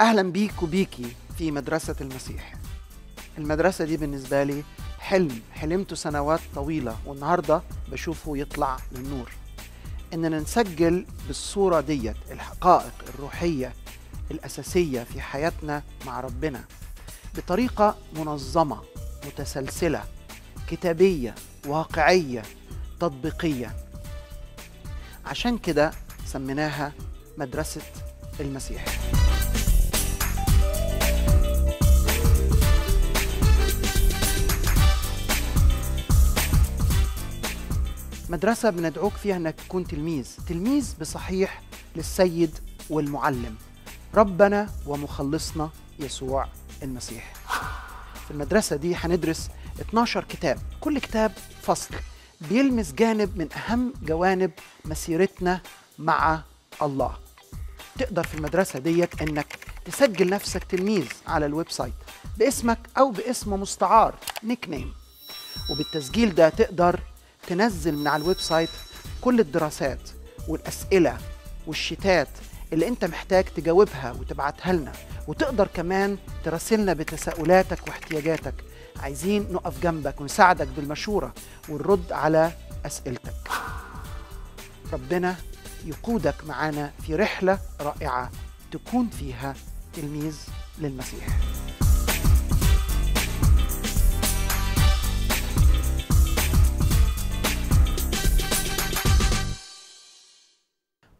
اهلا بيك وبيكي في مدرسه المسيح المدرسه دي بالنسبه لي حلم حلمته سنوات طويله والنهارده بشوفه يطلع للنور اننا نسجل بالصوره ديت الحقائق الروحيه الاساسيه في حياتنا مع ربنا بطريقه منظمه متسلسله كتابيه واقعيه تطبيقيه عشان كده سميناها مدرسه المسيح مدرسة بندعوك فيها أنك تكون تلميذ تلميذ بصحيح للسيد والمعلم ربنا ومخلصنا يسوع المسيح في المدرسة دي هندرس 12 كتاب كل كتاب فصل بيلمس جانب من أهم جوانب مسيرتنا مع الله تقدر في المدرسة ديت أنك تسجل نفسك تلميذ على الويب سايت باسمك أو باسم مستعار نيك نيم وبالتسجيل ده تقدر تنزل من على الويب سايت كل الدراسات والأسئلة والشتات اللي أنت محتاج تجاوبها وتبعتها لنا وتقدر كمان تراسلنا بتساؤلاتك واحتياجاتك عايزين نقف جنبك ونساعدك بالمشورة ونرد على أسئلتك ربنا يقودك معانا في رحلة رائعة تكون فيها تلميذ للمسيح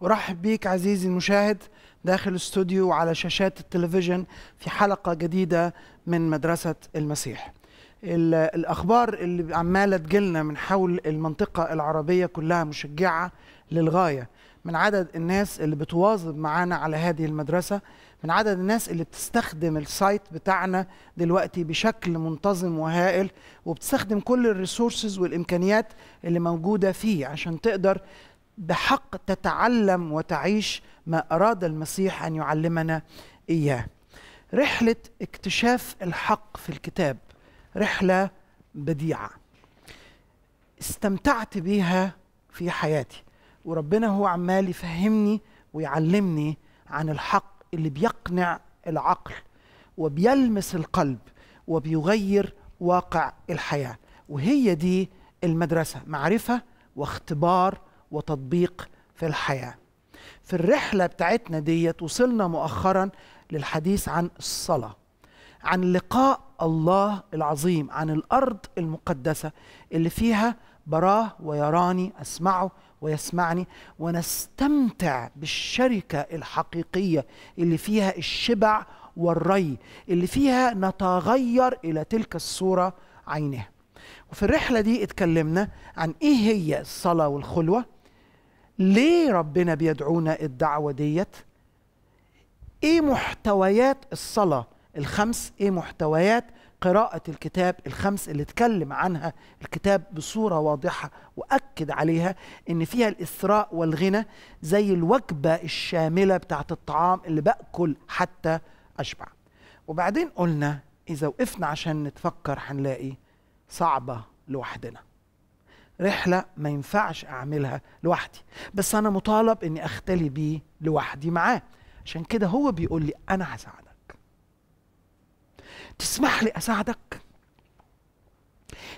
ارحب بيك عزيزي المشاهد داخل استوديو وعلى شاشات التلفزيون في حلقه جديده من مدرسه المسيح الاخبار اللي عماله تجيلنا من حول المنطقه العربيه كلها مشجعه للغايه من عدد الناس اللي بتواظب معانا على هذه المدرسه من عدد الناس اللي بتستخدم السايت بتاعنا دلوقتي بشكل منتظم وهائل وبتستخدم كل الريسورسز والامكانيات اللي موجوده فيه عشان تقدر بحق تتعلم وتعيش ما اراد المسيح ان يعلمنا اياه رحله اكتشاف الحق في الكتاب رحله بديعه استمتعت بيها في حياتي وربنا هو عمال يفهمني ويعلمني عن الحق اللي بيقنع العقل وبيلمس القلب وبيغير واقع الحياه وهي دي المدرسه معرفه واختبار وتطبيق في الحياه في الرحله بتاعتنا ديت وصلنا مؤخرا للحديث عن الصلاه عن لقاء الله العظيم عن الارض المقدسه اللي فيها براه ويراني اسمعه ويسمعني ونستمتع بالشركه الحقيقيه اللي فيها الشبع والري اللي فيها نتغير الى تلك الصوره عينها وفي الرحله دي اتكلمنا عن ايه هي الصلاه والخلوه ليه ربنا بيدعونا الدعوة ديت ايه محتويات الصلاة الخمس ايه محتويات قراءة الكتاب الخمس اللي اتكلم عنها الكتاب بصورة واضحة وأكد عليها إن فيها الإثراء والغنى زي الوجبة الشاملة بتاعة الطعام اللي بأكل حتى أشبع وبعدين قلنا إذا وقفنا عشان نتفكر هنلاقي صعبة لوحدنا رحلة ما ينفعش أعملها لوحدي بس أنا مطالب إني أختلي بيه لوحدي معاه عشان كده هو بيقول لي أنا هساعدك تسمح لي أساعدك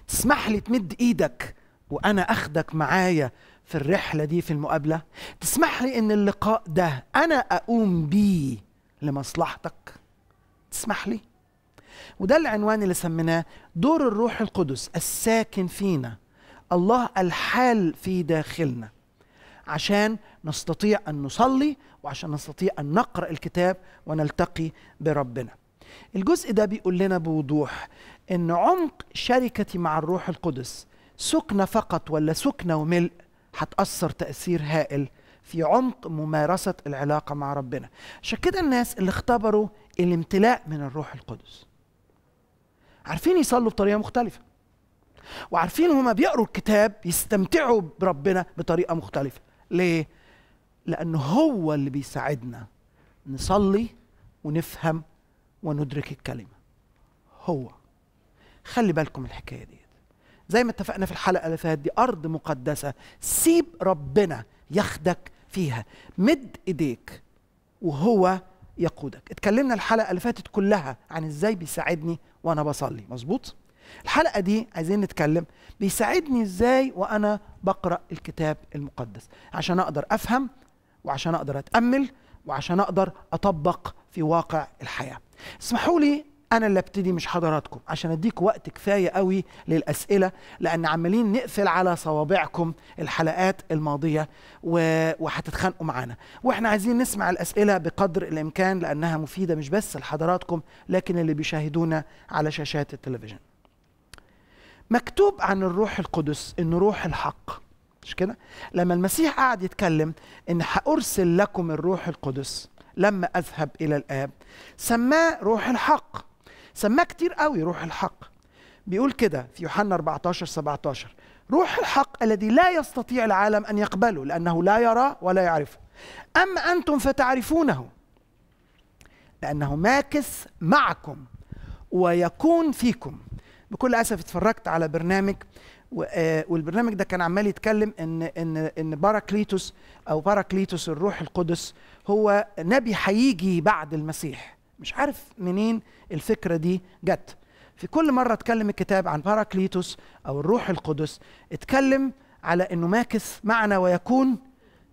تسمح لي تمد إيدك وأنا أخدك معايا في الرحلة دي في المقابلة تسمح لي إن اللقاء ده أنا أقوم بيه لمصلحتك تسمح لي وده العنوان اللي سميناه دور الروح القدس الساكن فينا الله الحال في داخلنا عشان نستطيع ان نصلي وعشان نستطيع ان نقرا الكتاب ونلتقي بربنا الجزء ده بيقول لنا بوضوح ان عمق شركتي مع الروح القدس سكنه فقط ولا سكنه وملء هتاثر تاثير هائل في عمق ممارسه العلاقه مع ربنا عشان كده الناس اللي اختبروا الامتلاء من الروح القدس عارفين يصلوا بطريقه مختلفه وعارفين هما بيقروا الكتاب يستمتعوا بربنا بطريقه مختلفه ليه لان هو اللي بيساعدنا نصلي ونفهم وندرك الكلمه هو خلي بالكم الحكايه دي زي ما اتفقنا في الحلقه اللي فاتت دي ارض مقدسه سيب ربنا ياخدك فيها مد ايديك وهو يقودك اتكلمنا الحلقه اللي فاتت كلها عن ازاي بيساعدني وانا بصلي مظبوط الحلقه دي عايزين نتكلم بيساعدني ازاي وانا بقرا الكتاب المقدس عشان اقدر افهم وعشان اقدر اتامل وعشان اقدر اطبق في واقع الحياه اسمحوا لي انا اللي ابتدي مش حضراتكم عشان اديك وقت كفايه قوي للاسئله لان عمالين نقفل على صوابعكم الحلقات الماضيه وهتتخانقوا معانا واحنا عايزين نسمع الاسئله بقدر الامكان لانها مفيده مش بس لحضراتكم لكن اللي بيشاهدونا على شاشات التلفزيون مكتوب عن الروح القدس انه روح الحق مش كده لما المسيح قعد يتكلم ان هارسل لكم الروح القدس لما اذهب الى الاب سماه روح الحق سماه كتير قوي روح الحق بيقول كده في يوحنا 14 17 روح الحق الذي لا يستطيع العالم ان يقبله لانه لا يرى ولا يعرفه اما انتم فتعرفونه لانه ماكس معكم ويكون فيكم بكل اسف اتفرجت على برنامج آه، والبرنامج ده كان عمال يتكلم ان ان ان باراكليتوس او باراكليتوس الروح القدس هو نبي هيجي بعد المسيح مش عارف منين الفكره دي جت في كل مره اتكلم الكتاب عن باراكليتوس او الروح القدس اتكلم على انه ماكث معنا ويكون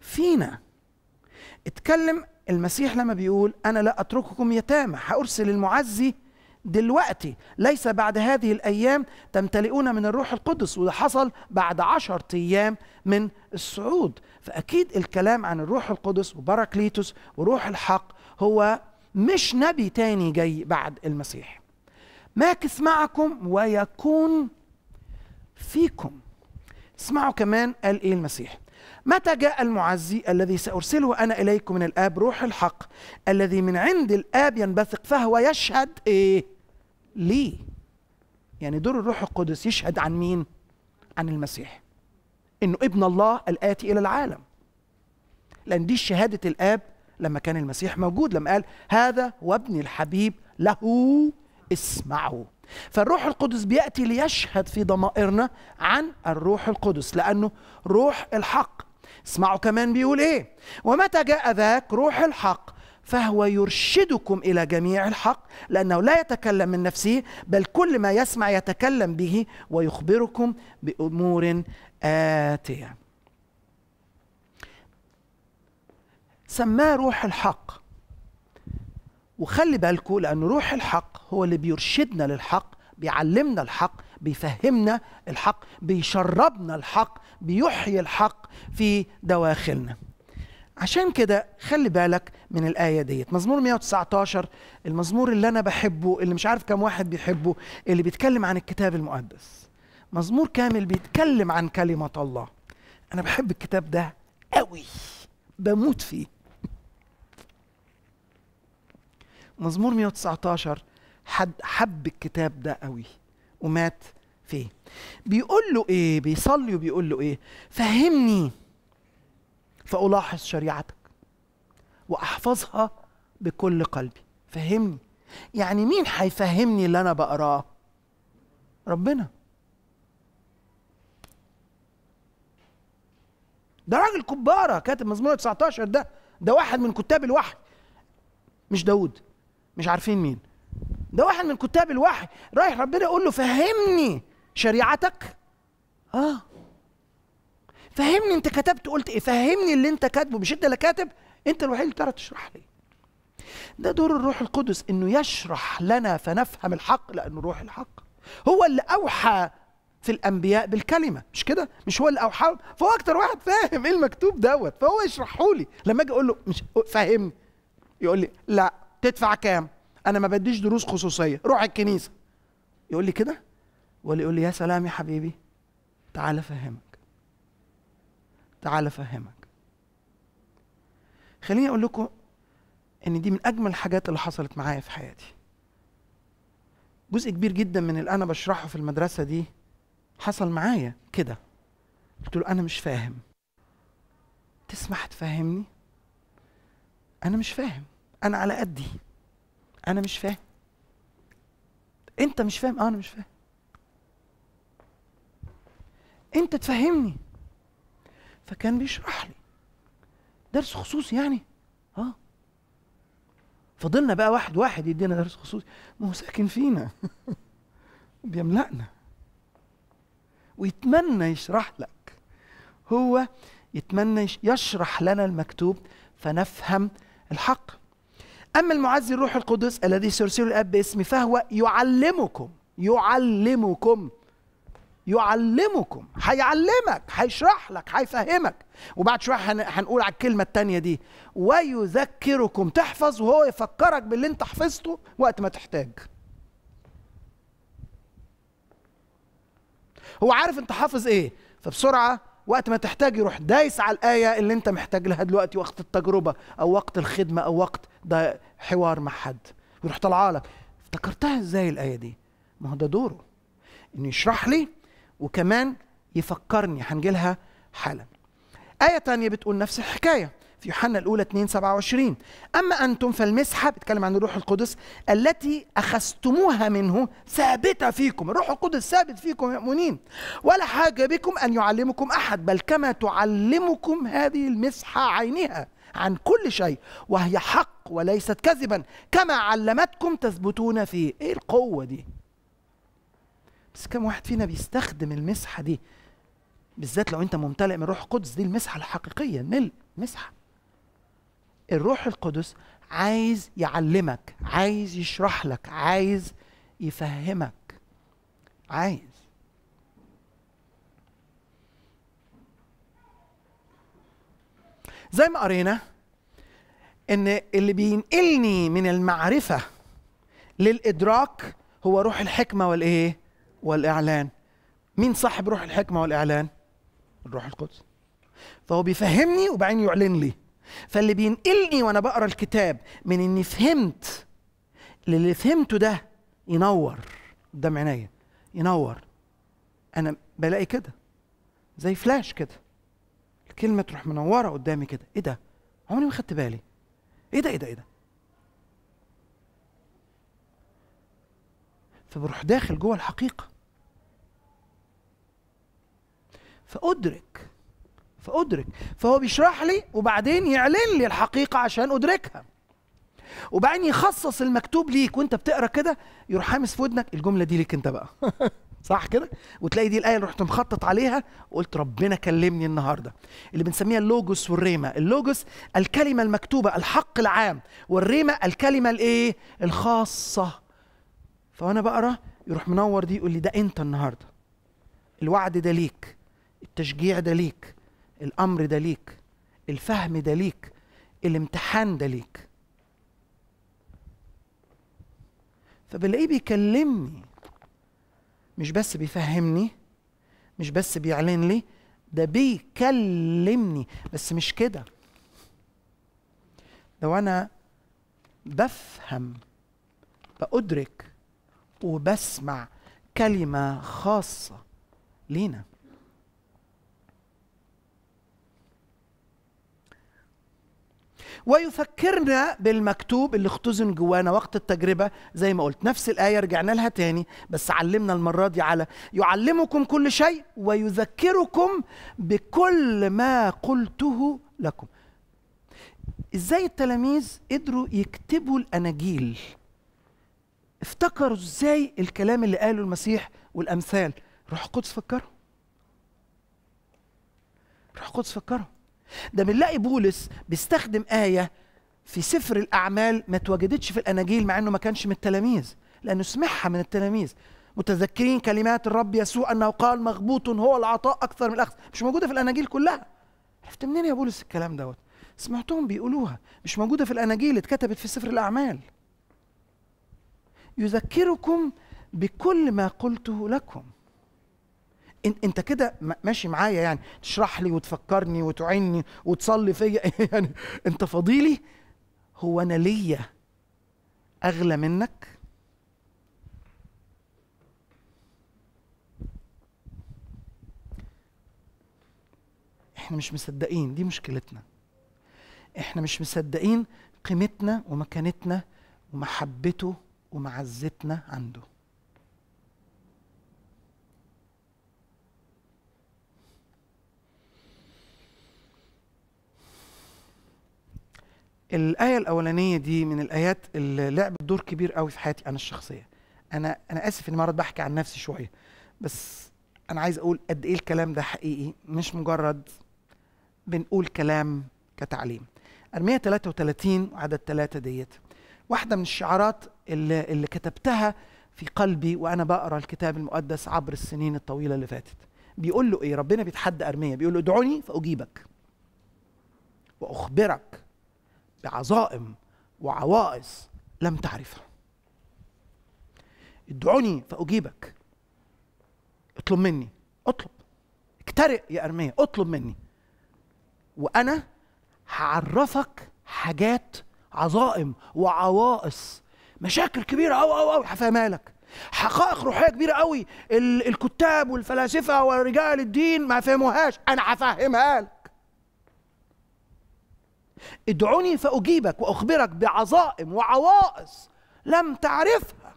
فينا اتكلم المسيح لما بيقول انا لا اترككم يتامى هارسل المعزي دلوقتي ليس بعد هذه الأيام تمتلئون من الروح القدس وده حصل بعد عشر أيام من الصعود فأكيد الكلام عن الروح القدس وبراكليتوس وروح الحق هو مش نبي تاني جاي بعد المسيح ماكس معكم ويكون فيكم اسمعوا كمان قال ايه المسيح متى جاء المعزي الذي سأرسله أنا إليكم من الآب روح الحق الذي من عند الآب ينبثق فهو يشهد إيه؟ ليه يعني دور الروح القدس يشهد عن مين عن المسيح انه ابن الله الاتي الى العالم لان دي شهاده الاب لما كان المسيح موجود لما قال هذا وابني الحبيب له اسمعوا فالروح القدس بياتي ليشهد في ضمائرنا عن الروح القدس لانه روح الحق اسمعوا كمان بيقول ايه ومتى جاء ذاك روح الحق فهو يرشدكم الى جميع الحق لانه لا يتكلم من نفسه بل كل ما يسمع يتكلم به ويخبركم بامور اتيه سماه روح الحق وخلي بالكم لان روح الحق هو اللي بيرشدنا للحق بيعلمنا الحق بيفهمنا الحق بيشربنا الحق بيحيي الحق في دواخلنا عشان كده خلي بالك من الآية ديت مزمور 119 المزمور اللي أنا بحبه اللي مش عارف كم واحد بيحبه اللي بيتكلم عن الكتاب المقدس مزمور كامل بيتكلم عن كلمة الله أنا بحب الكتاب ده قوي بموت فيه مزمور 119 حد حب الكتاب ده قوي ومات فيه بيقول له ايه بيصلي وبيقول له ايه فهمني فألاحظ شريعتك وأحفظها بكل قلبي فهمني يعني مين هيفهمني اللي أنا بقراه ربنا ده راجل كبارة كاتب مزمور 19 ده ده واحد من كتاب الوحي مش داود مش عارفين مين ده واحد من كتاب الوحي رايح ربنا يقول له فهمني شريعتك اه فهمني انت كتبت قلت ايه فهمني اللي انت كاتبه مش انت اللي كاتب انت الوحيد اللي تعرف تشرح لي ده دور الروح القدس انه يشرح لنا فنفهم الحق لانه روح الحق هو اللي اوحى في الانبياء بالكلمه مش كده مش هو اللي اوحى فهو اكتر واحد فاهم ايه المكتوب دوت فهو يشرحه لي لما اجي اقول له مش فهمني يقول لي لا تدفع كام انا ما بديش دروس خصوصيه روح الكنيسه يقول لي كده ولا يقول لي يا سلام يا حبيبي تعالى فهمك تعال افهمك خليني اقول لكم ان دي من اجمل الحاجات اللي حصلت معايا في حياتي جزء كبير جدا من اللي انا بشرحه في المدرسه دي حصل معايا كده قلت له انا مش فاهم تسمح تفهمني انا مش فاهم انا على قدي انا مش فاهم انت مش فاهم آه، انا مش فاهم انت تفهمني فكان بيشرح لي درس خصوصي يعني اه فضلنا بقى واحد واحد يدينا درس خصوصي ما هو ساكن فينا بيملأنا ويتمنى يشرح لك هو يتمنى يشرح لنا المكتوب فنفهم الحق أما المعزي الروح القدس الذي سيرسله الأب باسمي فهو يعلمكم يعلمكم يعلمكم هيعلمك هيشرح لك هيفهمك وبعد شويه هنقول على الكلمه الثانيه دي ويذكركم تحفظ وهو يفكرك باللي انت حفظته وقت ما تحتاج هو عارف انت حافظ ايه فبسرعه وقت ما تحتاج يروح دايس على الايه اللي انت محتاج لها دلوقتي وقت التجربه او وقت الخدمه او وقت ده حوار مع حد ويروح طالعه لك افتكرتها ازاي الايه دي ما هو ده دوره انه يشرح لي وكمان يفكرني هنجي لها حالا آية تانية بتقول نفس الحكاية في يوحنا الأولى 2 27 أما أنتم فالمسحة بتكلم عن الروح القدس التي أخذتموها منه ثابتة فيكم الروح القدس ثابت فيكم مؤمنين ولا حاجة بكم أن يعلمكم أحد بل كما تعلمكم هذه المسحة عينها عن كل شيء وهي حق وليست كذبا كما علمتكم تثبتون فيه ايه القوة دي بس كم واحد فينا بيستخدم المسحه دي بالذات لو انت ممتلئ من روح القدس دي المسحه الحقيقيه الملء مسحه الروح القدس عايز يعلمك عايز يشرح لك عايز يفهمك عايز زي ما قرينا ان اللي بينقلني من المعرفه للادراك هو روح الحكمه والايه والإعلان مين صاحب روح الحكمة والإعلان؟ الروح القدس فهو بيفهمني وبعدين يعلن لي فاللي بينقلني وأنا بقرأ الكتاب من إني فهمت للي فهمته ده ينور قدام عينيا ينور أنا بلاقي كده زي فلاش كده الكلمة تروح منورة قدامي كده إيه ده؟ عمري ما خدت بالي إيه ده إيه ده إيه ده؟ فبروح داخل جوه الحقيقه فأدرك فأدرك فهو بيشرح لي وبعدين يعلن لي الحقيقة عشان أدركها وبعدين يخصص المكتوب ليك وانت بتقرا كده يروح حامس في ودنك الجمله دي ليك انت بقى صح كده وتلاقي دي الايه اللي رحت مخطط عليها وقلت ربنا كلمني النهارده اللي بنسميها اللوجوس والريما اللوجوس الكلمه المكتوبه الحق العام والريما الكلمه الايه الخاصه فانا بقرا يروح منور دي يقول لي ده انت النهارده الوعد ده ليك التشجيع ده ليك الامر ده ليك الفهم ده ليك الامتحان ده ليك فبلاقيه بيكلمني مش بس بيفهمني مش بس بيعلن لي ده بيكلمني بس مش كده لو انا بفهم بأدرك وبسمع كلمة خاصة لينا ويفكرنا بالمكتوب اللي اختزن جوانا وقت التجربة زي ما قلت نفس الآية رجعنا لها تاني بس علمنا المرة دي على يعلمكم كل شيء ويذكركم بكل ما قلته لكم ازاي التلاميذ قدروا يكتبوا الاناجيل افتكروا ازاي الكلام اللي قاله المسيح والامثال روح القدس فكرهم روح القدس فكرهم ده بنلاقي بولس بيستخدم آية في سفر الأعمال ما اتوجدتش في الأناجيل مع إنه ما كانش من التلاميذ لأنه سمعها من التلاميذ متذكرين كلمات الرب يسوع أنه قال مغبوط هو العطاء أكثر من الأخذ مش موجودة في الأناجيل كلها عرفت منين يا بولس الكلام دوت سمعتهم بيقولوها مش موجودة في الأناجيل اتكتبت في سفر الأعمال يذكركم بكل ما قلته لكم انت كده ماشي معايا يعني تشرح لي وتفكرني وتعني وتصلي فيا يعني انت فضيلي هو انا ليا اغلى منك احنا مش مصدقين دي مشكلتنا احنا مش مصدقين قيمتنا ومكانتنا ومحبته ومعزتنا عنده الايه الاولانيه دي من الايات اللي لعبت دور كبير قوي في حياتي انا الشخصيه انا انا اسف إني مرات بحكي عن نفسي شويه بس انا عايز اقول قد ايه الكلام ده حقيقي مش مجرد بنقول كلام كتعليم ارميه 33 وعدد ثلاثة ديت واحده من الشعارات اللي, اللي كتبتها في قلبي وانا بقرا الكتاب المقدس عبر السنين الطويله اللي فاتت بيقول له ايه ربنا بيتحدى ارميه بيقول له ادعوني فاجيبك واخبرك بعظائم وعوائص لم تعرفها ادعوني فأجيبك اطلب مني اطلب اكترئ يا أرمية اطلب مني وأنا هعرفك حاجات عظائم وعوائص مشاكل كبيرة أو أو أو هفهمها لك حقائق روحية كبيرة أوي الكتاب والفلاسفة ورجال الدين ما فهموهاش أنا هفهمها لك ادعوني فأجيبك وأخبرك بعظائم وعوائص لم تعرفها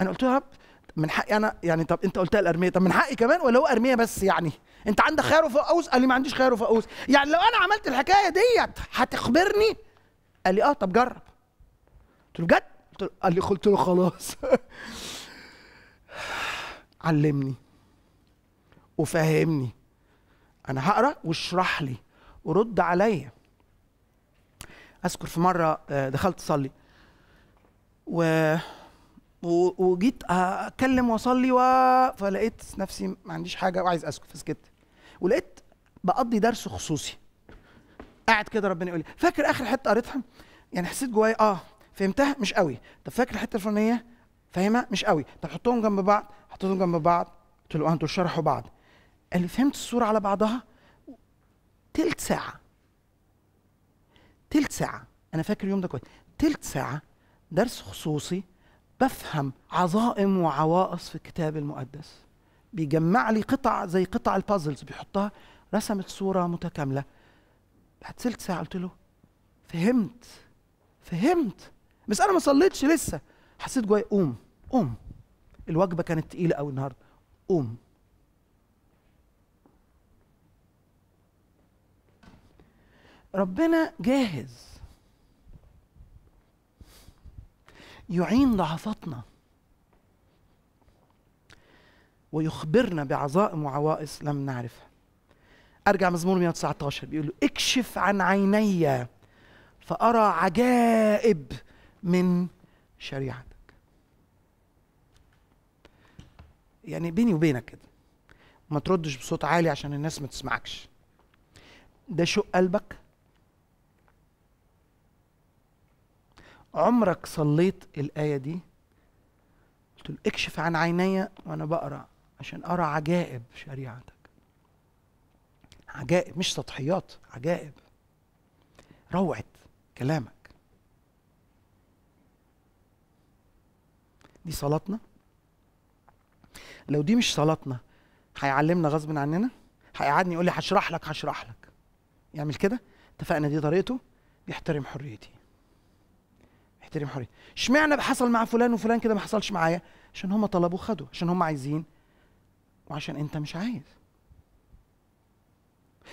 أنا قلت له يا رب من حقي أنا يعني طب أنت قلتها الأرمية طب من حقي كمان ولا هو أرمية بس يعني أنت عندك خير وفؤوس قال لي ما عنديش خير وفؤوس يعني لو أنا عملت الحكاية ديت هتخبرني قال لي أه طب جرب قلت له بجد قال لي قلت له خلاص علمني وفهمني انا هقرا واشرح لي ورد عليا اذكر في مره آه، دخلت اصلي و وجيت اتكلم واصلي و... فلقيت نفسي ما عنديش حاجه وعايز اسكت فسكت ولقيت بقضي درس خصوصي قاعد كده ربنا يقول لي فاكر اخر حته قريتها يعني حسيت جوايا اه فهمتها مش قوي طب فاكر الحته الفلانيه فاهمها مش قوي طب حطهم جنب بعض حطيتهم جنب بعض قلت له انتوا شرحوا بعض قال فهمت الصورة على بعضها تلت ساعة تلت ساعة أنا فاكر اليوم ده كويس تلت ساعة درس خصوصي بفهم عظائم وعوائص في الكتاب المقدس بيجمع لي قطع زي قطع البازلز بيحطها رسمت صورة متكاملة بعد تلت ساعة قلت له فهمت فهمت بس أنا ما صليتش لسه حسيت جوايا قوم قوم الوجبة كانت تقيلة أوي النهاردة قوم ربنا جاهز يعين ضعفاتنا ويخبرنا بعظائم وعوائص لم نعرفها ارجع مزمور 119 بيقول له اكشف عن عيني فارى عجائب من شريعتك يعني بيني وبينك كده ما تردش بصوت عالي عشان الناس ما تسمعكش ده شق قلبك عمرك صليت الآية دي قلت له اكشف عن عيني وأنا بقرأ عشان أرى عجائب شريعتك عجائب مش سطحيات عجائب روعة كلامك دي صلاتنا لو دي مش صلاتنا هيعلمنا غصب عننا هيقعدني يقول لي هشرح لك هشرح لك يعمل كده اتفقنا دي طريقته بيحترم حريتي احترم حريه اشمعنى حصل مع فلان وفلان كده ما حصلش معايا عشان هم طلبوا خدوا عشان هم عايزين وعشان انت مش عايز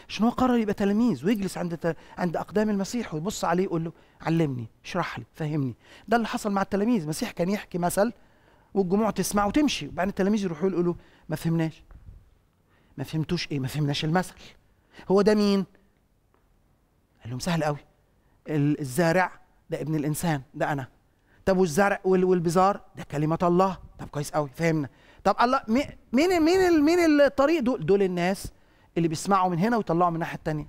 عشان هو قرر يبقى تلاميذ ويجلس عند عند اقدام المسيح ويبص عليه يقول له علمني اشرح لي فهمني ده اللي حصل مع التلاميذ المسيح كان يحكي مثل والجموع تسمع وتمشي وبعدين التلاميذ يروحوا يقولوا ما فهمناش ما فهمتوش ايه ما فهمناش المثل هو ده مين قال لهم سهل قوي الزارع ده ابن الانسان ده انا طب والزرع والبزار ده كلمه الله طب كويس قوي فهمنا طب الله مين مين مين الطريق دول دول الناس اللي بيسمعوا من هنا ويطلعوا من الناحيه الثانيه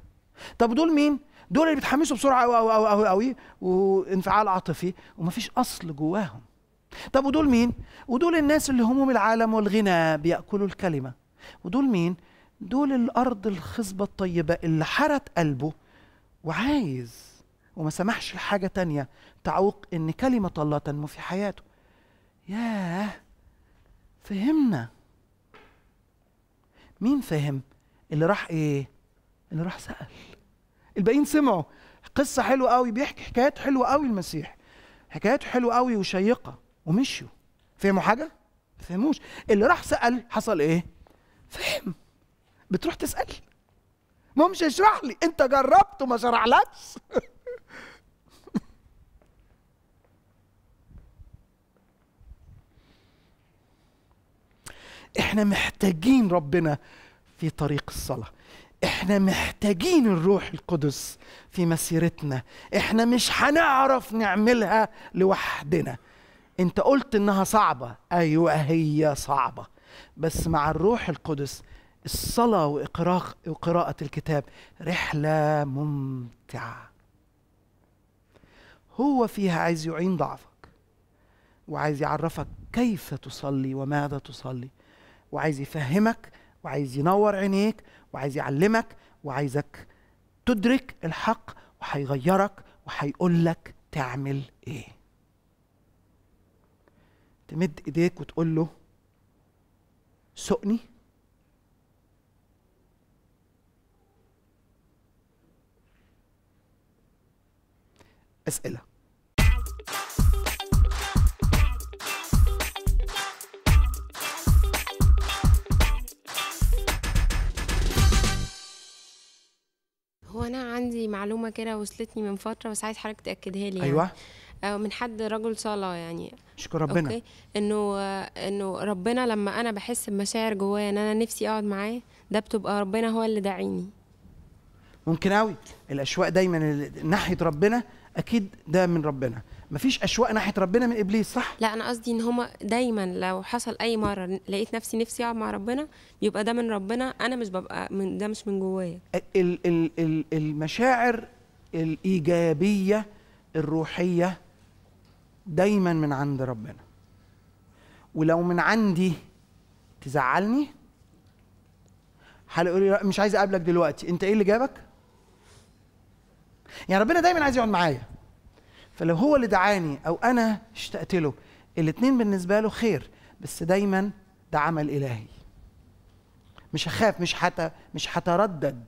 طب دول مين دول اللي بيتحمسوا بسرعه قوي قوي قوي قوي وانفعال عاطفي ومفيش اصل جواهم طب ودول مين ودول الناس اللي هموم العالم والغنى بياكلوا الكلمه ودول مين دول الارض الخصبه الطيبه اللي حرت قلبه وعايز وما سمحش لحاجة تانية تعوق إن كلمة الله تنمو في حياته ياه فهمنا مين فهم اللي راح ايه اللي راح سأل الباقيين سمعوا قصة حلوة قوي بيحكي حكايات حلوة قوي المسيح حكايات حلوة قوي وشيقة ومشيوا فهموا حاجة؟ ما فهموش اللي راح سأل حصل ايه؟ فهم بتروح تسأل ما مش يشرح لي انت جربت وما شرحلكش احنا محتاجين ربنا في طريق الصلاه احنا محتاجين الروح القدس في مسيرتنا احنا مش هنعرف نعملها لوحدنا انت قلت انها صعبه ايوه هي صعبه بس مع الروح القدس الصلاه واقراءه وقراءه الكتاب رحله ممتعه هو فيها عايز يعين ضعفك وعايز يعرفك كيف تصلي وماذا تصلي وعايز يفهمك وعايز ينور عينيك وعايز يعلمك وعايزك تدرك الحق وهيغيرك وهيقول لك تعمل ايه تمد ايديك وتقول له سقني اسئله معلومه كده وصلتني من فتره بس عايز حضرتك تاكدها لي يعني. ايوه آه، من حد رجل صلاه يعني شكرا ربنا أوكي. انه انه ربنا لما انا بحس بمشاعر جوايا ان انا نفسي اقعد معاه ده بتبقى ربنا هو اللي داعيني ممكن قوي الاشواق دايما ناحيه ربنا اكيد ده من ربنا مفيش اشواق ناحيه ربنا من ابليس صح لا انا قصدي ان هما دايما لو حصل اي مره لقيت نفسي نفسي اقعد مع ربنا يبقى ده من ربنا انا مش ببقى من ده مش من جوايا ال ال ال المشاعر الايجابيه الروحيه دايما من عند ربنا ولو من عندي تزعلني هقول مش عايز اقابلك دلوقتي انت ايه اللي جابك يعني ربنا دايما عايز يقعد معايا فلو هو اللي دعاني او انا اشتقت له الاثنين بالنسبه له خير بس دايما ده عمل الهي مش هخاف مش حتى مش هتردد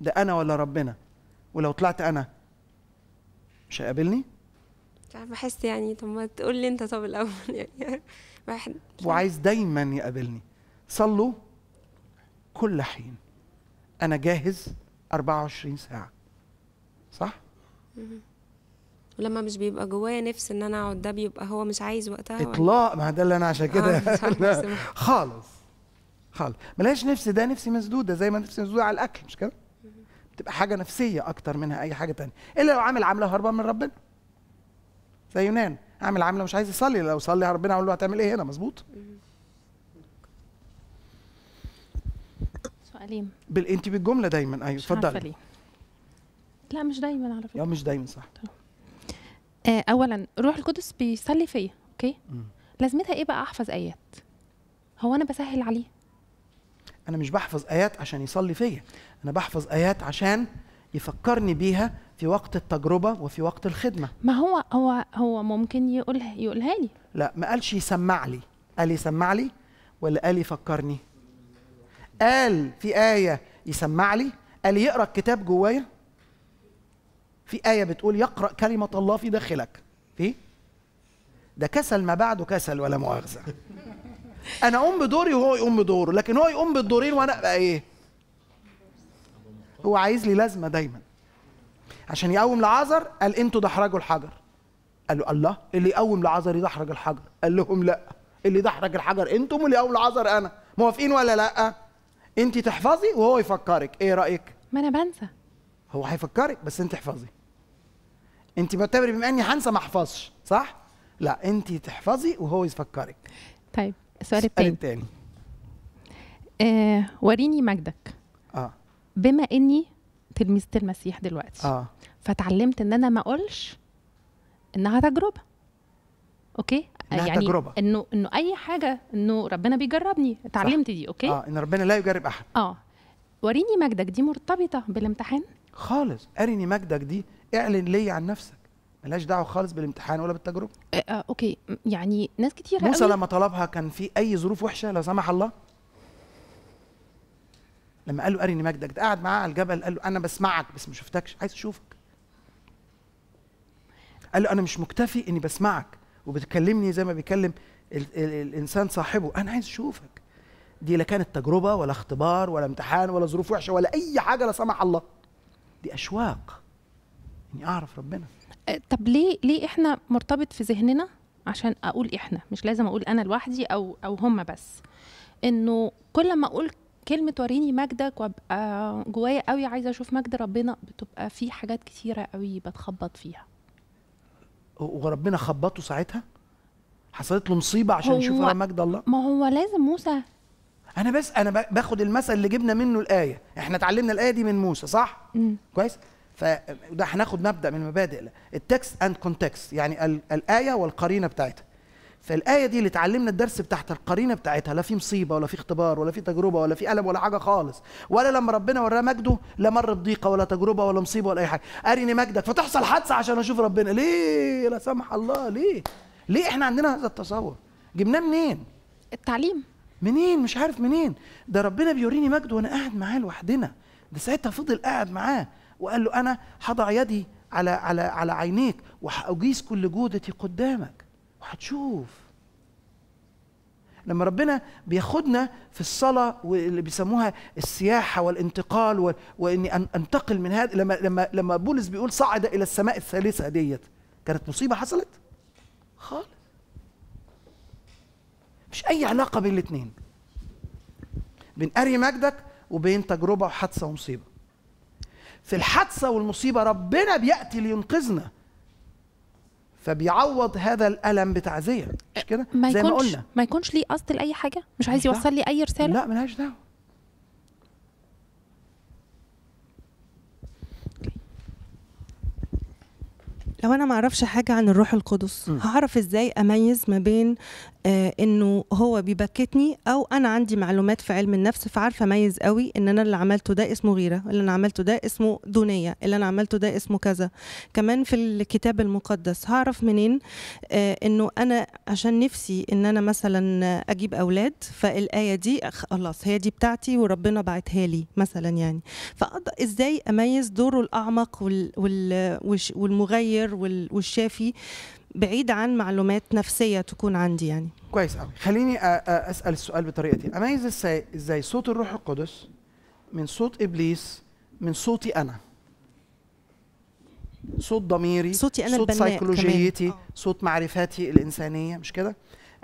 ده انا ولا ربنا ولو طلعت انا مش هيقابلني بحس يعني طب ما تقول لي انت طب الاول يعني واحد وعايز دايما يقابلني صلوا كل حين انا جاهز 24 ساعه صح ولما مش بيبقى جوايا نفس ان انا اقعد ده بيبقى هو مش عايز وقتها اطلاق ما ده اللي انا عشان كده آه، خالص خالص ملهاش نفس ده نفسي مسدوده زي ما نفسي مسدوده على الاكل مش كده بتبقى حاجه نفسيه اكتر منها اي حاجه تانية الا لو عامل عامله هربان من ربنا زي يونان عامل عامله مش عايز يصلي لو صلي ربنا اقول له هتعمل ايه هنا مظبوط سؤالين بال... انت بالجمله دايما ايوه اتفضلي لا مش دايما على فكره مش دايما صح طيب. آه، اولا روح القدس بيصلي فيا اوكي لازمتها ايه بقى احفظ ايات هو انا بسهل عليه انا مش بحفظ ايات عشان يصلي فيا انا بحفظ ايات عشان يفكرني بيها في وقت التجربه وفي وقت الخدمه ما هو هو هو ممكن يقولها يقولها لي لا ما قالش يسمع لي قال يسمع لي ولا قال يفكرني قال في ايه يسمع لي قال يقرا الكتاب جوايا في آية بتقول يقرأ كلمة الله في داخلك في ده كسل ما بعده كسل ولا مؤاخذة أنا أقوم بدوري وهو يقوم بدوره لكن هو يقوم بالدورين وأنا أبقى إيه هو عايز لي لازمة دايما عشان يقوم لعذر قال أنتوا دحرجوا الحجر قال له الله اللي يقوم لعذر يدحرج الحجر قال لهم لا اللي دحرج الحجر انتم واللي يقوم لعذر انا موافقين ولا لا انت تحفظي وهو يفكرك ايه رايك ما انا بنسى هو هيفكرك بس انت احفظي انت معتبري بما اني هنسى ما احفظش صح لا انت تحفظي وهو يفكرك طيب السؤال الثاني الثاني آه وريني مجدك اه بما اني تلميذه المسيح دلوقتي اه فتعلمت ان انا ما اقولش انها تجربه اوكي إنها يعني تجربة. انه انه اي حاجه انه ربنا بيجربني اتعلمت دي اوكي اه ان ربنا لا يجرب احد اه وريني مجدك دي مرتبطه بالامتحان خالص ارني مجدك دي اعلن لي عن نفسك ملهاش دعوه خالص بالامتحان ولا بالتجربه آه, آه اوكي يعني ناس كتير موسى لما طلبها كان في اي ظروف وحشه لا سمح الله لما قال له ارني مجدك قعد معاه على الجبل قال له انا بسمعك بس ما شفتكش عايز اشوفك قال له انا مش مكتفي اني بسمعك وبتكلمني زي ما بيكلم الانسان صاحبه انا عايز اشوفك دي لا كانت تجربه ولا اختبار ولا امتحان ولا ظروف وحشه ولا اي حاجه لا سمح الله دي اشواق اني اعرف ربنا أه، طب ليه ليه احنا مرتبط في ذهننا عشان اقول احنا مش لازم اقول انا لوحدي او او هم بس انه كل ما اقول كلمة وريني مجدك وابقى جوايا قوي عايزة اشوف مجد ربنا بتبقى في حاجات كتيرة قوي بتخبط فيها وربنا خبطه ساعتها حصلت له مصيبة عشان يشوف مجد الله ما هو لازم موسى انا بس انا باخد المثل اللي جبنا منه الايه احنا اتعلمنا الايه دي من موسى صح مم. كويس فده هناخد مبدا من مبادئ التكست اند كونتكست يعني ال الايه والقرينه بتاعتها فالايه دي اللي اتعلمنا الدرس بتاعت القرينه بتاعتها لا في مصيبه ولا في اختبار ولا في تجربه ولا في الم ولا حاجه خالص ولا لما ربنا وراه مجده لا مر بضيقه ولا تجربه ولا مصيبه ولا اي حاجه ارني مجدك فتحصل حادثه عشان اشوف ربنا ليه لا سمح الله ليه ليه احنا عندنا هذا التصور جبناه منين التعليم منين مش عارف منين ده ربنا بيوريني مجد وانا قاعد معاه لوحدنا ده ساعتها فضل قاعد معاه وقال له انا هضع يدي على على على عينيك وهقيس كل جودتي قدامك وهتشوف لما ربنا بياخدنا في الصلاة واللي بيسموها السياحة والانتقال و... وإني أنتقل من هذا لما لما لما بولس بيقول صعد إلى السماء الثالثة ديت كانت مصيبة حصلت؟ خالص مش اي علاقه بين الاثنين بين اري مجدك وبين تجربه وحادثه ومصيبه في الحادثه والمصيبه ربنا بياتي لينقذنا فبيعوض هذا الالم بتعزيه مش كده ما زي ما قلنا ما يكونش ليه قصد لاي حاجه مش عايز يوصل لي اي رساله لا ملهاش دعوه لو انا ما اعرفش حاجه عن الروح القدس م. هعرف ازاي اميز ما بين آه، انه هو بيبكتني او انا عندي معلومات في علم النفس فعارفه اميز قوي ان انا اللي عملته ده اسمه غيره اللي انا عملته ده اسمه دونيه اللي انا عملته ده اسمه كذا كمان في الكتاب المقدس هعرف منين آه، انه انا عشان نفسي ان انا مثلا اجيب اولاد فالايه دي خلاص هي دي بتاعتي وربنا بعتها لي مثلا يعني فازاي اميز دوره الاعمق والمغير والشافي بعيد عن معلومات نفسيه تكون عندي يعني كويس قوي خليني اسال السؤال بطريقتي دي اميز ازاي ازاي صوت الروح القدس من صوت ابليس من صوتي انا صوت ضميري صوتي انا صوت سيكولوجيتي آه. صوت معرفاتي الانسانيه مش كده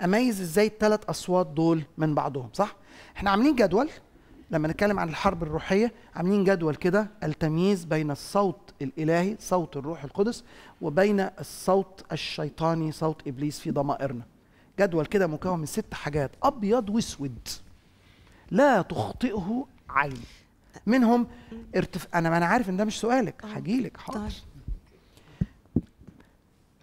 اميز ازاي الثلاث اصوات دول من بعضهم صح احنا عاملين جدول لما نتكلم عن الحرب الروحيه عاملين جدول كده التمييز بين الصوت الالهي صوت الروح القدس وبين الصوت الشيطاني صوت ابليس في ضمائرنا جدول كده مكون من ست حاجات ابيض واسود لا تخطئه عين منهم ارتف... انا ما انا عارف ان ده مش سؤالك طيب. هجيلك حاضر طيب.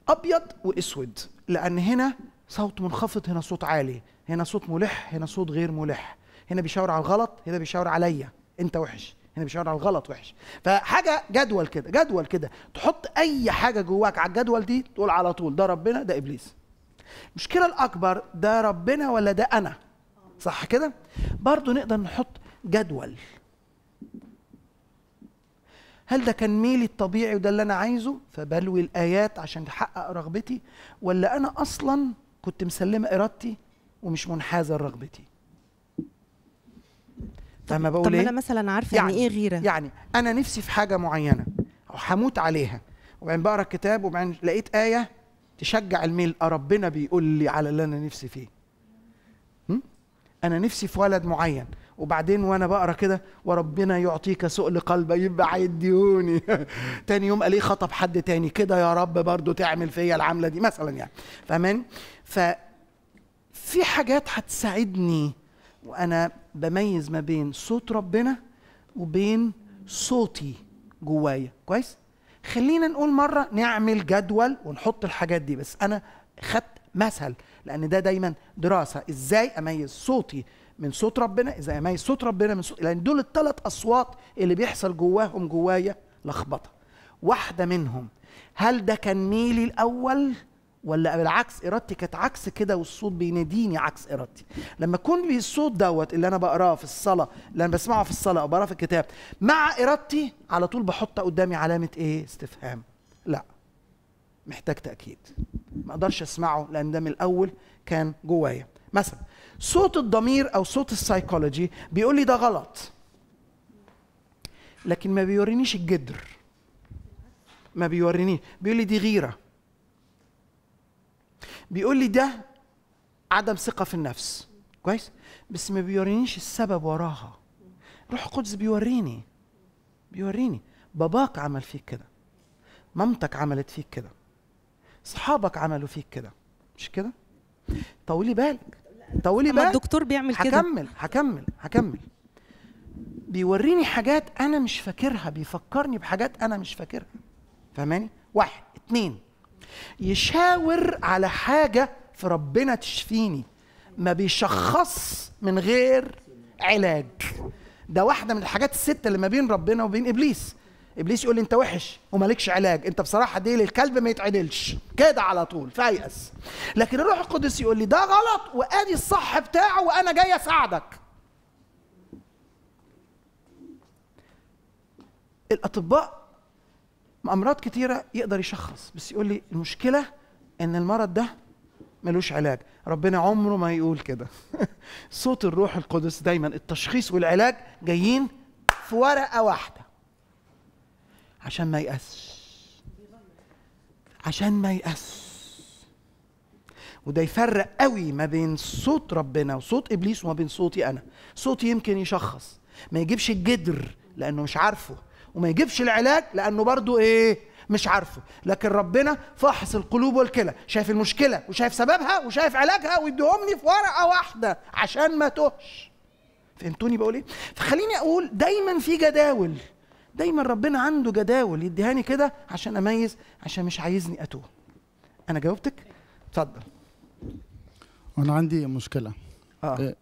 ابيض واسود لان هنا صوت منخفض هنا صوت عالي هنا صوت ملح هنا صوت غير ملح هنا بيشاور على الغلط هنا بيشاور عليا انت وحش هنا بيشاور على الغلط وحش فحاجه جدول كده جدول كده تحط اي حاجه جواك على الجدول دي تقول على طول ده ربنا ده ابليس المشكله الاكبر ده ربنا ولا ده انا صح كده برضو نقدر نحط جدول هل ده كان ميلي الطبيعي وده اللي انا عايزه فبلوي الايات عشان تحقق رغبتي ولا انا اصلا كنت مسلمه ارادتي ومش منحازه لرغبتي طب ما بقول طب ايه؟ انا مثلا عارفه يعني, يعني ايه غيره؟ يعني انا نفسي في حاجه معينه هموت عليها وبعدين بقرا الكتاب وبعدين لقيت ايه تشجع الميل أه، ربنا بيقول لي على اللي انا نفسي فيه. انا نفسي في ولد معين وبعدين وانا بقرا كده وربنا يعطيك سؤل قلبه يبقى هيديهوني تاني يوم قال خطب حد تاني كده يا رب برضو تعمل فيا العمله دي مثلا يعني فاهماني؟ ف في حاجات هتساعدني وانا بميز ما بين صوت ربنا وبين صوتي جوايا كويس خلينا نقول مره نعمل جدول ونحط الحاجات دي بس انا خدت مثل لان ده دايما دراسه ازاي اميز صوتي من صوت ربنا ازاي اميز صوت ربنا من صوت لان دول الثلاث اصوات اللي بيحصل جواهم جوايا لخبطه واحده منهم هل ده كان ميلي الاول ولا بالعكس ارادتي كانت عكس كده والصوت بيناديني عكس ارادتي لما اكون الصوت دوت اللي انا بقراه في الصلاه اللي انا بسمعه في الصلاه او بقراه في الكتاب مع ارادتي على طول بحط قدامي علامه ايه استفهام لا محتاج تاكيد ما اقدرش اسمعه لان ده من الاول كان جوايا مثلا صوت الضمير او صوت السايكولوجي بيقول لي ده غلط لكن ما بيورينيش الجدر ما بيورينيش بيقول لي دي غيره بيقول لي ده عدم ثقه في النفس كويس بس ما بيورينيش السبب وراها روح القدس بيوريني بيوريني باباك عمل فيك كده مامتك عملت فيك كده صحابك عملوا فيك كده مش كده طولي بالك طولي بالك الدكتور بيعمل كده هكمل هكمل هكمل بيوريني حاجات انا مش فاكرها بيفكرني بحاجات انا مش فاكرها فهماني واحد اتنين يشاور على حاجة في ربنا تشفيني ما بيشخص من غير علاج ده واحدة من الحاجات الستة اللي ما بين ربنا وبين إبليس ابليس يقول لي انت وحش ومالكش علاج انت بصراحه دي للكلب ما يتعدلش كده على طول فيأس لكن الروح القدس يقول لي ده غلط وادي الصح بتاعه وانا جاي اساعدك الاطباء امراض كتيره يقدر يشخص بس يقول لي المشكله ان المرض ده ملوش علاج ربنا عمره ما يقول كده صوت الروح القدس دايما التشخيص والعلاج جايين في ورقه واحده عشان ما يأسش عشان ما يأس وده يفرق قوي ما بين صوت ربنا وصوت ابليس وما بين صوتي انا صوتي يمكن يشخص ما يجيبش الجدر لانه مش عارفه وما يجيبش العلاج لانه برضه ايه مش عارفه لكن ربنا فحص القلوب والكلى شايف المشكله وشايف سببها وشايف علاجها ويديهم لي في ورقه واحده عشان ما تهش فهمتوني بقول ايه فخليني اقول دايما في جداول دايما ربنا عنده جداول يديهاني كده عشان اميز عشان مش عايزني اتوه انا جاوبتك اتفضل انا عندي مشكله اه, آه،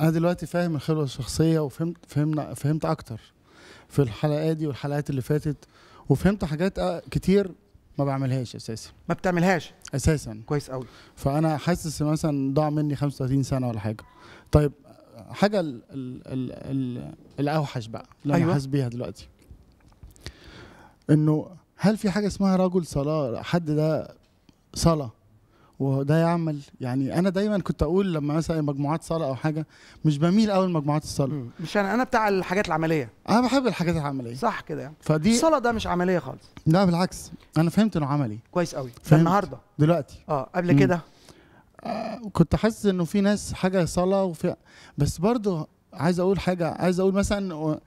انا دلوقتي فاهم الخلوه الشخصيه وفهمت فهمنا فهمت اكتر في الحلقه دي والحلقات اللي فاتت وفهمت حاجات آه، كتير ما بعملهاش اساسا ما بتعملهاش اساسا كويس قوي فانا حاسس مثلا ضاع مني 35 سنه ولا حاجه طيب حاجه الـ الـ الـ الـ الاوحش بقى اللي أيوة. انا حاسس بيها دلوقتي انه هل في حاجه اسمها رجل صلاه حد ده صلاه وده يعمل يعني انا دايما كنت اقول لما مثلا مجموعات صلاه او حاجه مش بميل قوي لمجموعات الصلاه مش انا انا بتاع الحاجات العمليه انا بحب الحاجات العمليه صح كده يعني فدي الصلاه ده مش عمليه خالص لا بالعكس انا فهمت انه عملي كويس قوي النهارده دلوقتي اه قبل كده آه كنت حاسس انه في ناس حاجه صلاه وفي بس برضه عايز اقول حاجه عايز اقول مثلا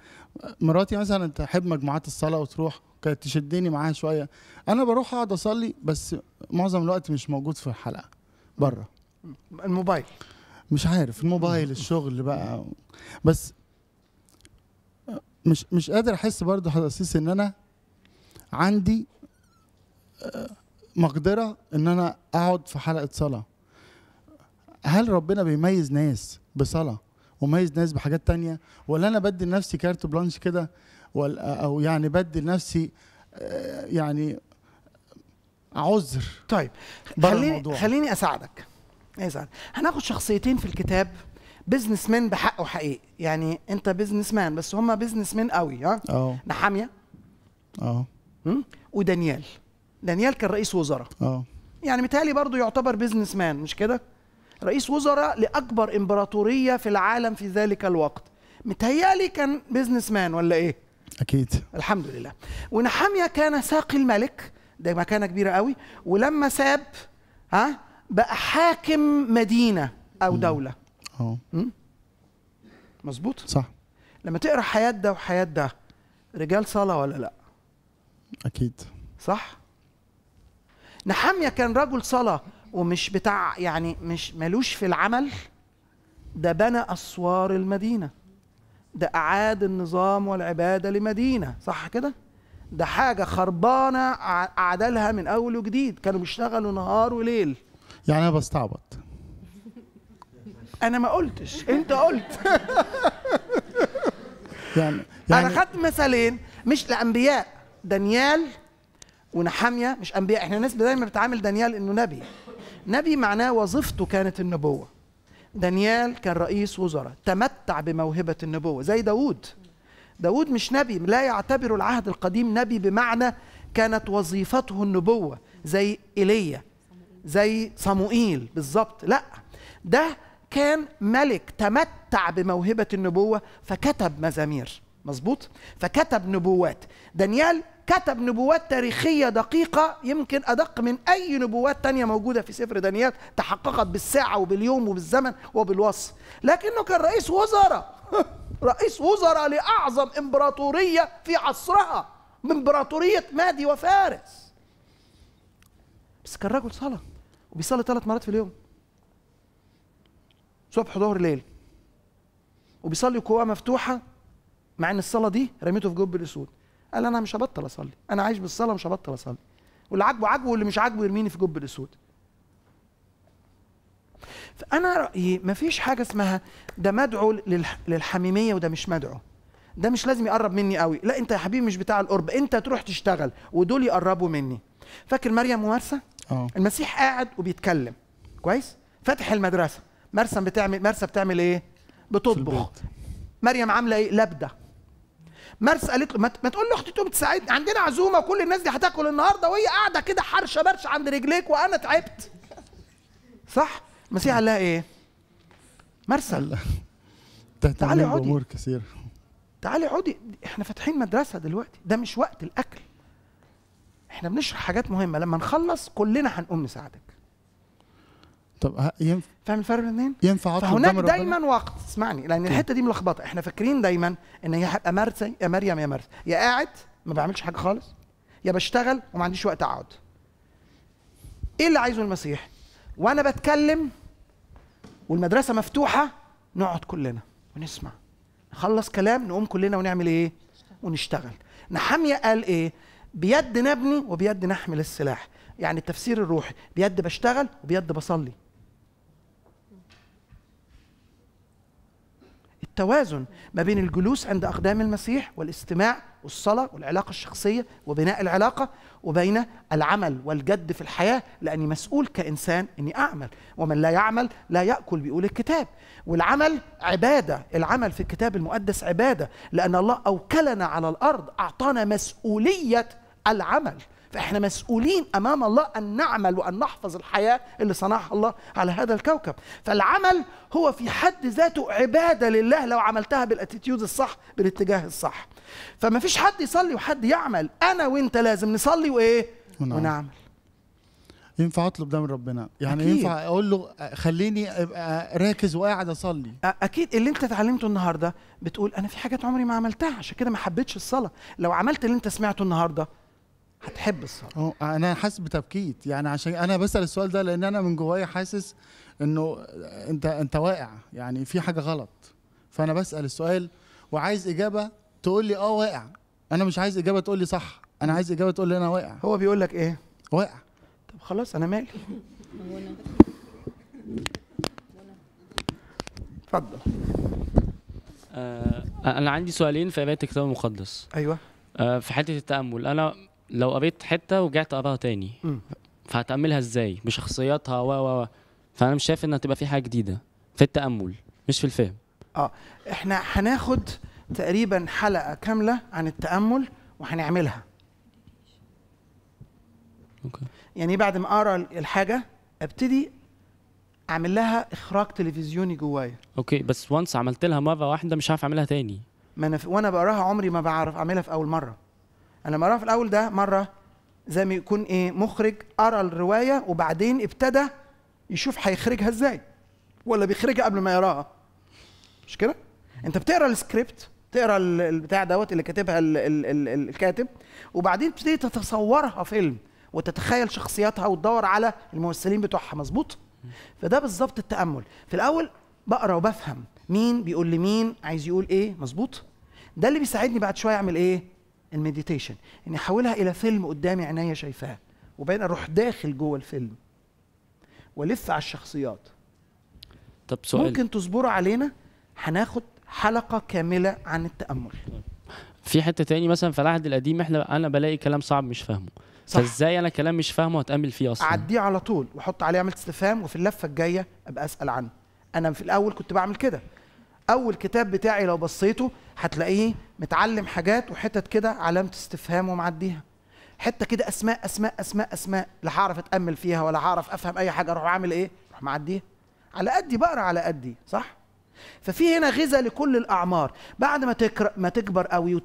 مراتي مثلا تحب مجموعات الصلاه وتروح كانت تشدني معاها شويه انا بروح اقعد اصلي بس معظم الوقت مش موجود في الحلقه بره الموبايل مش عارف الموبايل الشغل بقى بس مش مش قادر احس برضه حسيس ان انا عندي آه، مقدره ان انا اقعد في حلقه صلاه هل ربنا بيميز ناس بصلاه وميز ناس بحاجات تانية ولا انا بدي لنفسي كارت بلانش كده او يعني بدي لنفسي آه، يعني عذر طيب خليني خليني اساعدك اساعدك إيه، هناخد شخصيتين في الكتاب بزنس مان بحق وحقيقي يعني انت بزنس مان بس هما بزنس مان قوي ها اه نحاميه اه ودانيال دانيال كان رئيس وزراء اه يعني متهيألي برضه يعتبر بزنس مان مش كده رئيس وزراء لاكبر امبراطوريه في العالم في ذلك الوقت متهيألي كان بزنس مان ولا ايه اكيد الحمد لله ونحاميه كان ساقي الملك ده مكانه كبيره قوي ولما ساب ها بقى حاكم مدينه او دوله اه مظبوط صح لما تقرا حياه ده وحياه ده رجال صلاه ولا لا اكيد صح نحاميه كان رجل صلاه ومش بتاع يعني مش ملوش في العمل ده بنى اسوار المدينه ده اعاد النظام والعباده لمدينه صح كده ده حاجه خربانه عدلها من اول وجديد كانوا بيشتغلوا نهار وليل يعني انا بستعبط انا ما قلتش انت قلت يعني, يعني انا خدت مثالين مش لانبياء دانيال ونحاميه مش انبياء احنا الناس دايما بتعامل دانيال انه نبي نبي معناه وظيفته كانت النبوه دانيال كان رئيس وزراء تمتع بموهبة النبوة زي داود داود مش نبي لا يعتبر العهد القديم نبي بمعنى كانت وظيفته النبوة زي إيليا زي صموئيل بالظبط لا ده كان ملك تمتع بموهبة النبوة فكتب مزامير مظبوط فكتب نبوات دانيال كتب نبوات تاريخية دقيقة يمكن أدق من أي نبوات تانية موجودة في سفر دانيال تحققت بالساعة وباليوم وبالزمن وبالوصف لكنه كان رئيس وزراء رئيس وزراء لأعظم إمبراطورية في عصرها إمبراطورية مادي وفارس بس كان رجل صلاة وبيصلي ثلاث مرات في اليوم صبح ظهر ليل وبيصلي قوة مفتوحة مع ان الصلاه دي رميته في جوب الاسود قال انا مش هبطل اصلي انا عايش بالصلاه مش هبطل اصلي واللي عاجبه عاجبه واللي مش عاجبه يرميني في جوب الاسود فانا رايي ما فيش حاجه اسمها ده مدعو للحميميه وده مش مدعو ده مش لازم يقرب مني قوي لا انت يا حبيبي مش بتاع القرب انت تروح تشتغل ودول يقربوا مني فاكر مريم ومرسى أوه. المسيح قاعد وبيتكلم كويس فاتح المدرسه مرسى بتعمل مرسى بتعمل ايه بتطبخ مريم عامله ايه لبده مارس قالت له ما تقول لاختي تقوم تساعدني عندنا عزومه وكل الناس دي هتاكل النهارده وهي قاعده كده حرشه برش عند رجليك وانا تعبت صح المسيح قال لها ايه مرسل تعالي عودي امور كثير تعالي عودي احنا فاتحين مدرسه دلوقتي ده مش وقت الاكل احنا بنشرح حاجات مهمه لما نخلص كلنا هنقوم نساعدك طب ينفع فاهم الفرق منين؟ ينفع اطلب فهناك دايما وقت اسمعني لان طيب. الحته دي ملخبطه احنا فاكرين دايما ان هي هبقى مرسي يا مريم يا مرسي يا قاعد ما بعملش حاجه خالص يا بشتغل وما عنديش وقت اقعد ايه اللي عايزه المسيح وانا بتكلم والمدرسه مفتوحه نقعد كلنا ونسمع نخلص كلام نقوم كلنا ونعمل ايه ونشتغل نحمية قال ايه بيد نبني وبيد نحمل السلاح يعني التفسير الروحي بيد بشتغل وبيد بصلي توازن ما بين الجلوس عند أقدام المسيح والاستماع والصلاة والعلاقة الشخصية وبناء العلاقة وبين العمل والجد في الحياة لأني مسؤول كإنسان أني أعمل ومن لا يعمل لا يأكل بيقول الكتاب والعمل عبادة العمل في الكتاب المقدس عبادة لأن الله أوكلنا على الأرض أعطانا مسؤولية العمل فاحنا مسؤولين امام الله ان نعمل وان نحفظ الحياه اللي صنعها الله على هذا الكوكب فالعمل هو في حد ذاته عباده لله لو عملتها بالاتيتيود الصح بالاتجاه الصح فما فيش حد يصلي وحد يعمل انا وانت لازم نصلي وايه ونعمل, ونعمل. ينفع اطلب ده من ربنا يعني أكيد. ينفع اقول له خليني ابقى راكز وقاعد اصلي اكيد اللي انت اتعلمته النهارده بتقول انا في حاجات عمري ما عملتها عشان كده ما حبيتش الصلاه لو عملت اللي انت سمعته النهارده هتحب الصلاه انا حاسس بتبكيت يعني عشان انا بسال السؤال ده لان انا من جوايا حاسس انه انت انت واقع يعني في حاجه غلط فانا بسال السؤال وعايز اجابه تقول لي اه واقع انا مش عايز اجابه تقول لي صح انا عايز اجابه تقول لي انا واقع هو بيقول لك ايه واقع طب خلاص انا مالي اتفضل آه، انا عندي سؤالين في قرايه الكتاب المقدس ايوه آه، في حته التامل انا لو قريت حته ورجعت اقراها تاني فهتاملها ازاي بشخصياتها و و فانا مش شايف انها تبقى في حاجه جديده في التامل مش في الفهم اه احنا هناخد تقريبا حلقه كامله عن التامل وهنعملها اوكي يعني بعد ما اقرا الحاجه ابتدي اعمل لها اخراج تلفزيوني جوايا اوكي بس وانس عملت لها مره واحده مش هعرف اعملها تاني ما انا ف... وانا بقراها عمري ما بعرف اعملها في اول مره انا لما في الاول ده مره زي ما يكون ايه مخرج قرا الروايه وبعدين ابتدى يشوف هيخرجها ازاي ولا بيخرجها قبل ما يراها مش كده انت بتقرا السكريبت تقرا البتاع دوت اللي كاتبها الـ الـ الـ الكاتب وبعدين تبتدي تتصورها فيلم وتتخيل شخصياتها وتدور على الممثلين بتوعها مظبوط فده بالظبط التامل في الاول بقرا وبفهم مين بيقول لمين عايز يقول ايه مظبوط ده اللي بيساعدني بعد شويه اعمل ايه المديتيشن اني احولها الى فيلم قدامي عينيا شايفاه وبعدين اروح داخل جوه الفيلم والف على الشخصيات طب سؤال ممكن تصبروا علينا هناخد حلقه كامله عن التامل في حته تاني مثلا في العهد القديم احنا انا بلاقي كلام صعب مش فاهمه صح. فازاي انا كلام مش فاهمه هتامل فيه اصلا اعديه على طول واحط عليه علامه استفهام وفي اللفه الجايه ابقى اسال عنه انا في الاول كنت بعمل كده اول كتاب بتاعي لو بصيته هتلاقيه متعلم حاجات وحتت كده علامه استفهام ومعديها حته كده اسماء اسماء اسماء اسماء لا هعرف اتامل فيها ولا هعرف افهم اي حاجه اروح اعمل ايه اروح معديها على قدي بقرا على قدي صح ففي هنا غذاء لكل الاعمار بعد ما تكر... ما تكبر قوي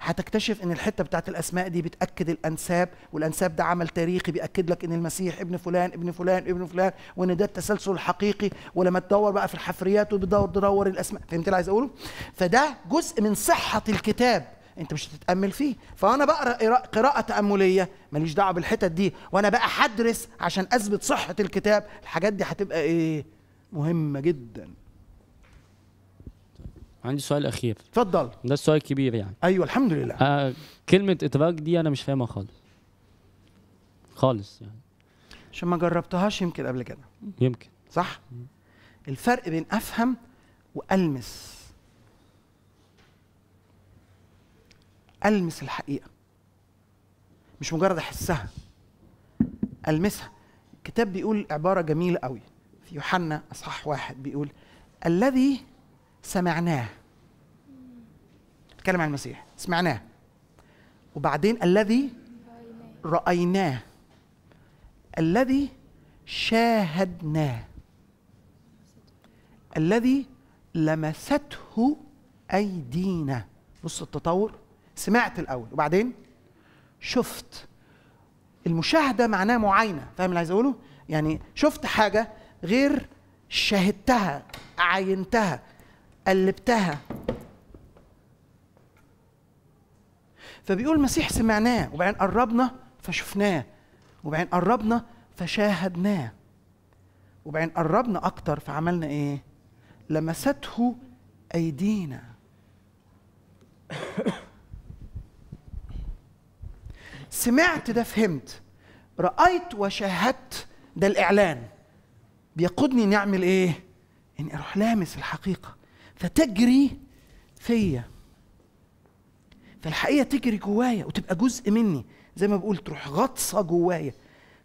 هتكتشف ان الحته بتاعت الاسماء دي بتاكد الانساب والانساب ده عمل تاريخي بياكد لك ان المسيح ابن فلان ابن فلان ابن فلان وان ده التسلسل الحقيقي ولما تدور بقى في الحفريات وبتدور تدور الاسماء فهمت اللي عايز اقوله فده جزء من صحه الكتاب انت مش هتتامل فيه فانا بقرا قراءه تامليه ماليش دعوه بالحتت دي وانا بقى هدرس عشان اثبت صحه الكتاب الحاجات دي هتبقى ايه مهمه جدا عندي سؤال اخير اتفضل ده السؤال الكبير يعني ايوه الحمد لله آه كلمه ادراك دي انا مش فاهمها خالص خالص يعني عشان ما جربتهاش يمكن قبل كده يمكن صح الفرق بين افهم والمس المس الحقيقه مش مجرد احسها المسها الكتاب بيقول عباره جميله قوي في يوحنا اصحاح واحد بيقول الذي سمعناه تكلم عن المسيح سمعناه وبعدين الذي رأيناه الذي شاهدناه الذي لمسته أيدينا بص التطور سمعت الأول وبعدين شفت المشاهدة معناه معاينة فاهم اللي عايز أقوله؟ يعني شفت حاجة غير شاهدتها عاينتها قلبتها فبيقول المسيح سمعناه وبعدين قربنا فشفناه وبعدين قربنا فشاهدناه وبعدين قربنا اكتر فعملنا ايه لمسته ايدينا سمعت ده فهمت رايت وشاهدت ده الاعلان بيقودني اني اعمل ايه اني اروح لامس الحقيقه فتجري فيا فالحقيقه تجري جوايا وتبقى جزء مني زي ما بقول تروح غطسه جوايا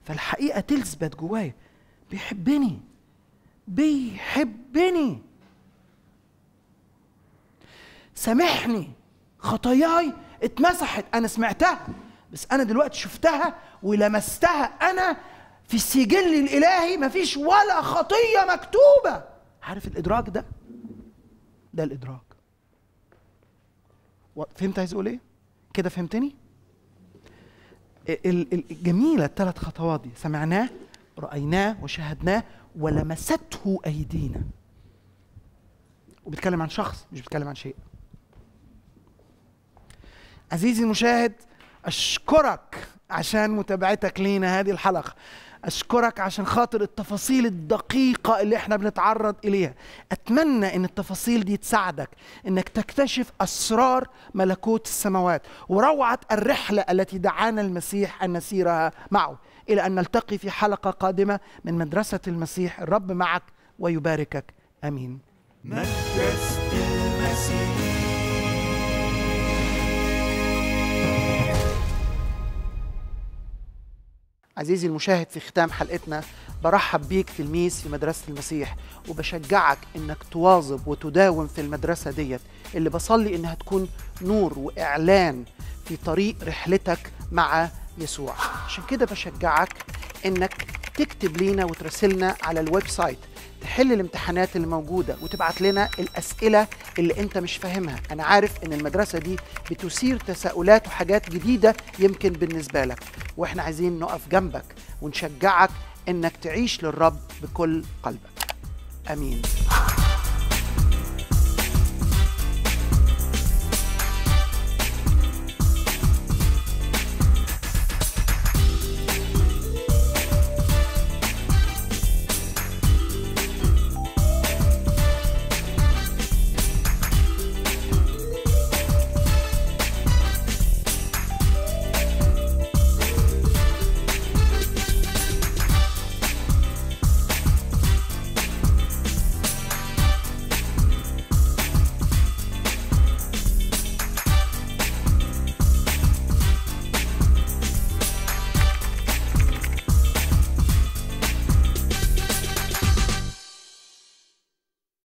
فالحقيقه تثبت جوايا بيحبني بيحبني سامحني خطاياي اتمسحت انا سمعتها بس انا دلوقتي شفتها ولمستها انا في السجل الالهي مفيش ولا خطيه مكتوبه عارف الادراك ده ده الادراك فهمت عايز اقول ايه كده فهمتني الجميله الثلاث خطوات دي سمعناه رايناه وشاهدناه ولمسته ايدينا وبيتكلم عن شخص مش بيتكلم عن شيء عزيزي المشاهد اشكرك عشان متابعتك لينا هذه الحلقه أشكرك عشان خاطر التفاصيل الدقيقة اللي احنا بنتعرض إليها أتمنى أن التفاصيل دي تساعدك أنك تكتشف أسرار ملكوت السماوات وروعة الرحلة التي دعانا المسيح أن نسيرها معه إلى أن نلتقي في حلقة قادمة من مدرسة المسيح الرب معك ويباركك آمين مدرسة المسيح عزيزي المشاهد في ختام حلقتنا برحب بيك تلميذ في مدرسة المسيح وبشجعك انك تواظب وتداوم في المدرسة ديت اللي بصلي انها تكون نور واعلان في طريق رحلتك مع يسوع عشان كده بشجعك انك تكتب لينا وترسلنا على الويب سايت تحل الامتحانات اللي موجودة وتبعت لنا الأسئلة اللي أنت مش فاهمها أنا عارف أن المدرسة دي بتثير تساؤلات وحاجات جديدة يمكن بالنسبة لك وإحنا عايزين نقف جنبك ونشجعك أنك تعيش للرب بكل قلبك أمين